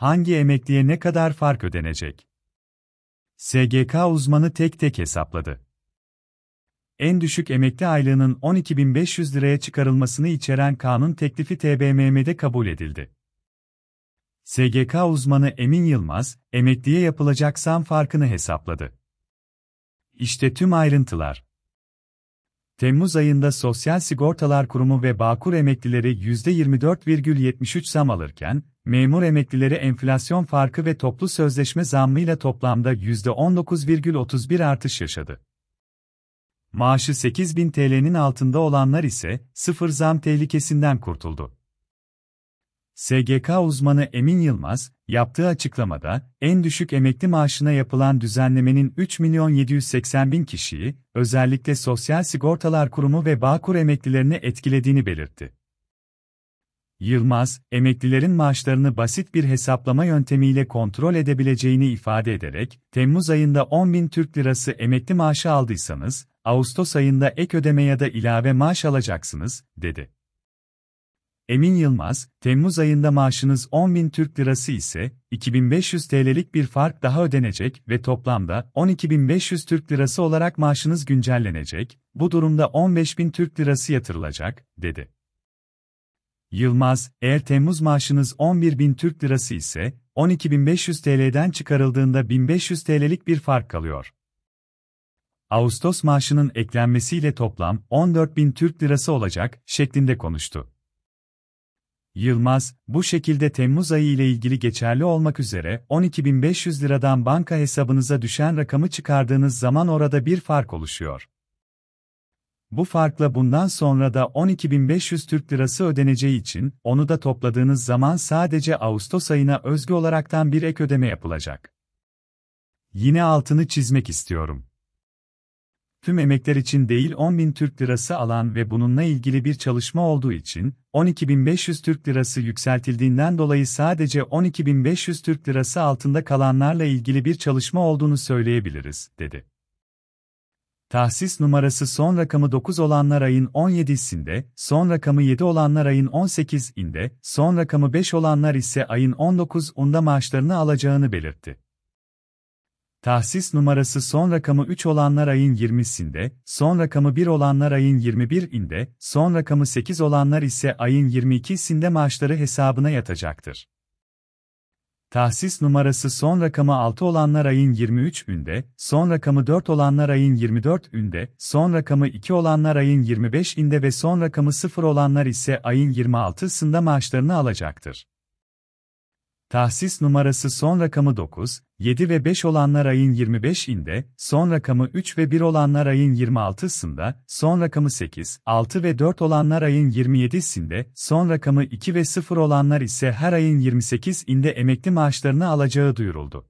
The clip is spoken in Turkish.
hangi emekliye ne kadar fark ödenecek? SGK uzmanı tek tek hesapladı. En düşük emekli aylığının 12.500 liraya çıkarılmasını içeren kanun teklifi TBMM'de kabul edildi. SGK uzmanı Emin Yılmaz, emekliye yapılacak zam farkını hesapladı. İşte tüm ayrıntılar. Temmuz ayında Sosyal Sigortalar Kurumu ve Bağkur emeklileri %24,73 zam alırken, memur emeklileri enflasyon farkı ve toplu sözleşme zammıyla toplamda %19,31 artış yaşadı. Maaşı 8000 TL'nin altında olanlar ise sıfır zam tehlikesinden kurtuldu. SGK uzmanı Emin Yılmaz, yaptığı açıklamada, en düşük emekli maaşına yapılan düzenlemenin 3 milyon 780 bin kişiyi, özellikle Sosyal Sigortalar Kurumu ve Bağkur emeklilerini etkilediğini belirtti. Yılmaz, emeklilerin maaşlarını basit bir hesaplama yöntemiyle kontrol edebileceğini ifade ederek, Temmuz ayında 10 bin Türk Lirası emekli maaşı aldıysanız, Ağustos ayında ek ödeme ya da ilave maaş alacaksınız, dedi. Emin Yılmaz, Temmuz ayında maaşınız 10 bin Türk Lirası ise 2500 TL'lik bir fark daha ödenecek ve toplamda 12.500 Türk Lirası olarak maaşınız güncellenecek. Bu durumda 15 bin Türk Lirası yatırılacak, dedi. Yılmaz, eğer Temmuz maaşınız 11 bin Türk Lirası ise 12.500 TL'den çıkarıldığında 1.500 TL'lik bir fark kalıyor. Ağustos maaşının eklenmesiyle toplam 14.000 Türk Lirası olacak şeklinde konuştu. Yılmaz, bu şekilde Temmuz ayı ile ilgili geçerli olmak üzere 12.500 liradan banka hesabınıza düşen rakamı çıkardığınız zaman orada bir fark oluşuyor. Bu farkla bundan sonra da 12.500 Türk Lirası ödeneceği için onu da topladığınız zaman sadece Ağustos ayına özgü olaraktan bir ek ödeme yapılacak. Yine altını çizmek istiyorum tüm emekler için değil 10.000 Türk Lirası alan ve bununla ilgili bir çalışma olduğu için, 12.500 Türk Lirası yükseltildiğinden dolayı sadece 12.500 Türk Lirası altında kalanlarla ilgili bir çalışma olduğunu söyleyebiliriz, dedi. Tahsis numarası son rakamı 9 olanlar ayın 17'sinde, son rakamı 7 olanlar ayın 18'inde, son rakamı 5 olanlar ise ayın 19'unda maaşlarını alacağını belirtti. Tahsis numarası son rakamı 3 olanlar ayın 20'sinde, son rakamı 1 olanlar ayın 21'inde, son rakamı 8 olanlar ise ayın 22'sinde maaşları hesabına yatacaktır. Tahsis numarası son rakamı 6 olanlar ayın 23 23'ünde, son rakamı 4 olanlar ayın 24 24'ünde, son rakamı 2 olanlar ayın 25 inde ve son rakamı 0 olanlar ise ayın 26'sında maaşlarını alacaktır. Tahsis numarası son rakamı 9, 7 ve 5 olanlar ayın 25'inde, son rakamı 3 ve 1 olanlar ayın 26'sında, son rakamı 8, 6 ve 4 olanlar ayın 27'sinde, son rakamı 2 ve 0 olanlar ise her ayın 28'inde emekli maaşlarını alacağı duyuruldu.